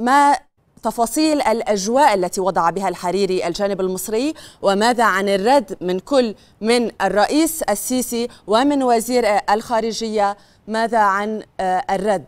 ما تفاصيل الأجواء التي وضع بها الحريري الجانب المصري وماذا عن الرد من كل من الرئيس السيسي ومن وزير الخارجية ماذا عن آه، الرد؟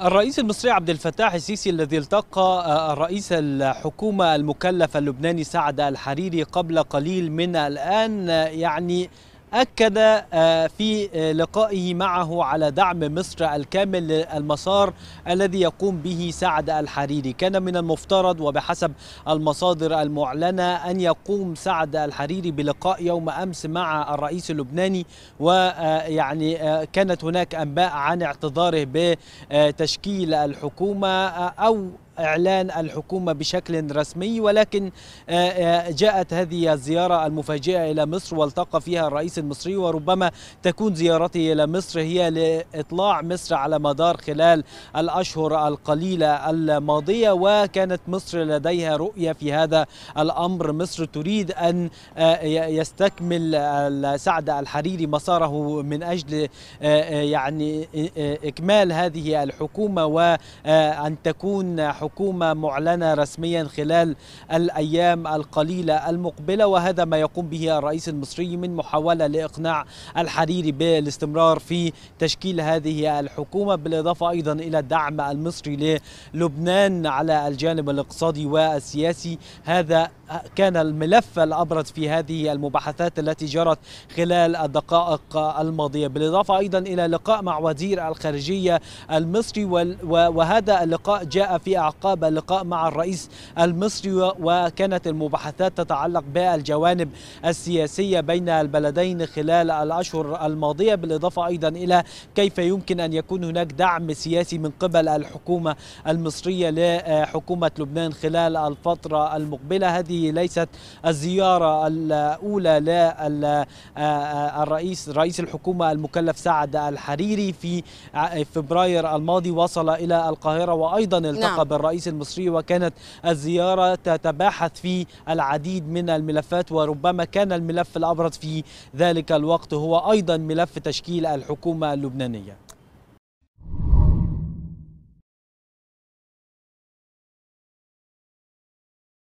الرئيس المصري عبد الفتاح السيسي الذي التقى آه، رئيس الحكومة المكلف اللبناني سعد الحريري قبل قليل من الآن آه، يعني أكد آه، في آه، لقائه معه على دعم مصر الكامل للمسار الذي يقوم به سعد الحريري كان من المفترض وبحسب المصادر المعلنة أن يقوم سعد الحريري بلقاء يوم أمس مع الرئيس اللبناني ويعني آه، كانت هناك أنباء عن اعتذاره بتشكيل الحكومة أو إعلان الحكومة بشكل رسمي ولكن آه، آه، جاءت هذه الزيارة المفاجئة إلى مصر والتقى فيها الرئيس المصري وربما تكون زيارته إلى مصر هي لإطلاع مصر على مدار خلال الأشهر القليلة الماضية وكانت مصر لديها رؤية في هذا الأمر مصر تريد أن آه، يستكمل سعد الحريري مساره من أجل يعني إكمال هذه الحكومة وأن تكون حكومة الحكومة معلنة رسميا خلال الأيام القليلة المقبلة وهذا ما يقوم به الرئيس المصري من محاولة لإقناع الحريري بالاستمرار في تشكيل هذه الحكومة بالإضافة أيضا إلى الدعم المصري للبنان على الجانب الاقتصادي والسياسي هذا كان الملف الأبرز في هذه المباحثات التي جرت خلال الدقائق الماضية بالإضافة أيضا إلى لقاء مع وزير الخارجية المصري وهذا اللقاء جاء في أعقاب عقاب لقاء مع الرئيس المصري وكانت المباحثات تتعلق بالجوانب السياسية بين البلدين خلال الأشهر الماضية بالإضافة أيضا إلى كيف يمكن أن يكون هناك دعم سياسي من قبل الحكومة المصرية لحكومة لبنان خلال الفترة المقبلة هذه ليست الزيارة الأولى للرئيس آه، رئيس الحكومة المكلف سعد الحريري في فبراير الماضي وصل إلى القاهرة وأيضا التقى نعم. الرئيس المصري وكانت الزيارة تتباحث في العديد من الملفات وربما كان الملف الأبرز في ذلك الوقت هو أيضا ملف تشكيل الحكومة اللبنانية